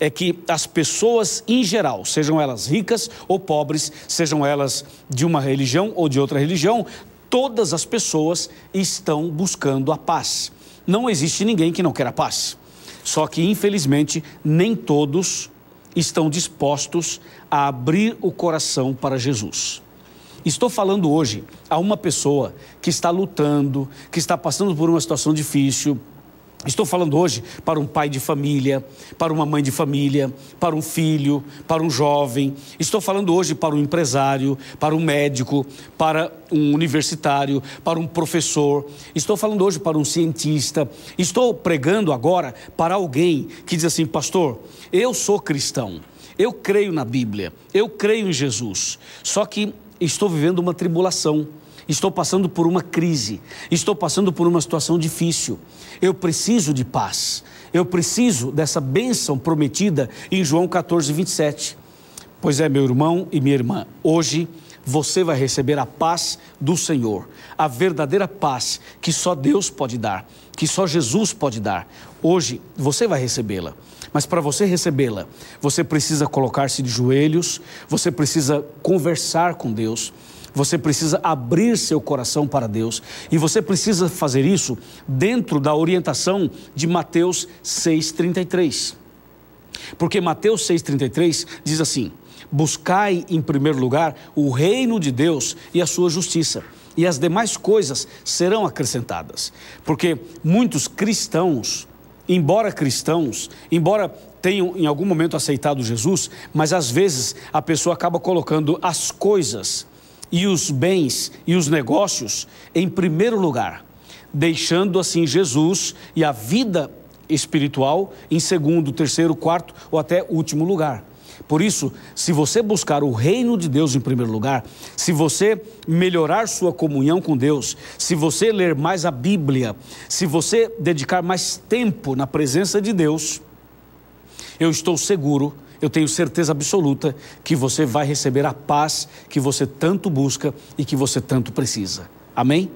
é que as pessoas em geral, sejam elas ricas ou pobres, sejam elas de uma religião ou de outra religião, todas as pessoas estão buscando a paz. Não existe ninguém que não queira paz. Só que, infelizmente, nem todos estão dispostos a abrir o coração para Jesus. Estou falando hoje a uma pessoa que está lutando, que está passando por uma situação difícil, Estou falando hoje para um pai de família, para uma mãe de família, para um filho, para um jovem. Estou falando hoje para um empresário, para um médico, para um universitário, para um professor. Estou falando hoje para um cientista. Estou pregando agora para alguém que diz assim: Pastor, eu sou cristão, eu creio na Bíblia, eu creio em Jesus, só que estou vivendo uma tribulação Estou passando por uma crise, estou passando por uma situação difícil. Eu preciso de paz. Eu preciso dessa bênção prometida em João 14, 27. Pois é, meu irmão e minha irmã, hoje você vai receber a paz do Senhor, a verdadeira paz que só Deus pode dar, que só Jesus pode dar. Hoje você vai recebê-la. Mas para você recebê-la, você precisa colocar-se de joelhos, você precisa conversar com Deus, você precisa abrir seu coração para Deus e você precisa fazer isso dentro da orientação de Mateus 6:33. Porque Mateus 6:33 diz assim: Buscai em primeiro lugar o reino de Deus e a sua justiça, e as demais coisas serão acrescentadas. Porque muitos cristãos, embora cristãos, embora tenham em algum momento aceitado Jesus, mas às vezes a pessoa acaba colocando as coisas e os bens e os negócios em primeiro lugar, deixando assim Jesus e a vida espiritual em segundo, terceiro, quarto ou até último lugar. Por isso, se você buscar o reino de Deus em primeiro lugar, se você melhorar sua comunhão com Deus, se você ler mais a Bíblia, se você dedicar mais tempo na presença de Deus, eu estou seguro eu tenho certeza absoluta que você vai receber a paz que você tanto busca e que você tanto precisa. Amém?